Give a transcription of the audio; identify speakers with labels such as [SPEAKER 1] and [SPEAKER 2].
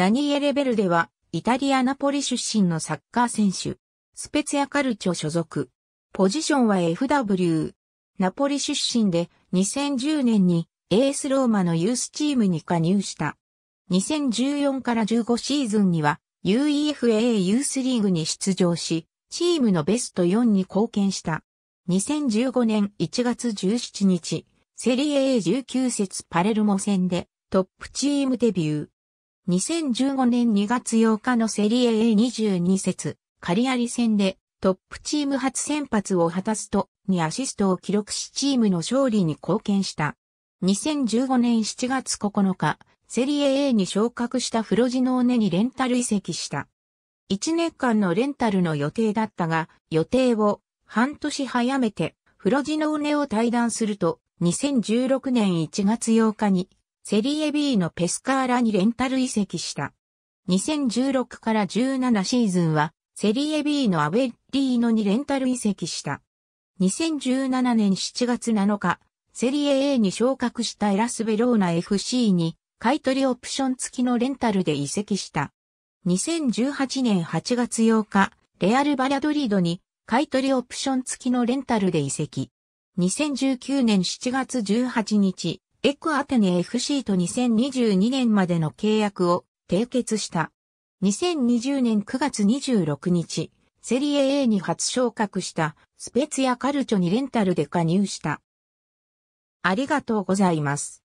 [SPEAKER 1] ダニエレ・ベルデは、イタリア・ナポリ出身のサッカー選手。スペツヤ・カルチョ所属。ポジションは FW。ナポリ出身で、2010年に、エースローマのユースチームに加入した。2014から15シーズンには、UEFA ユースリーグに出場し、チームのベスト4に貢献した。2015年1月17日、セリエ A19 節パレルモ戦でトップチームデビュー。2015年2月8日のセリエ A22 節、カリアリ戦でトップチーム初先発を果たすと、にアシストを記録しチームの勝利に貢献した。2015年7月9日、セリエ A に昇格したフロジノーネにレンタル移籍した。1年間のレンタルの予定だったが、予定を半年早めて、フロジノーネを退団すると、2016年1月8日にセリエ B のペスカーラにレンタル移籍した。2016から17シーズンは、セリエ B のアベッリーノにレンタル移籍した。2017年7月7日、セリエ A に昇格したエラスベローナ FC に、買取オプション付きのレンタルで移籍した。2018年8月8日、レアル・バラドリードに買取オプション付きのレンタルで移籍。2019年7月18日、エクアテネ FC と2022年までの契約を締結した。2020年9月26日、セリエ A に初昇格したスペツヤカルチョにレンタルで加入した。あ
[SPEAKER 2] りがとうございます。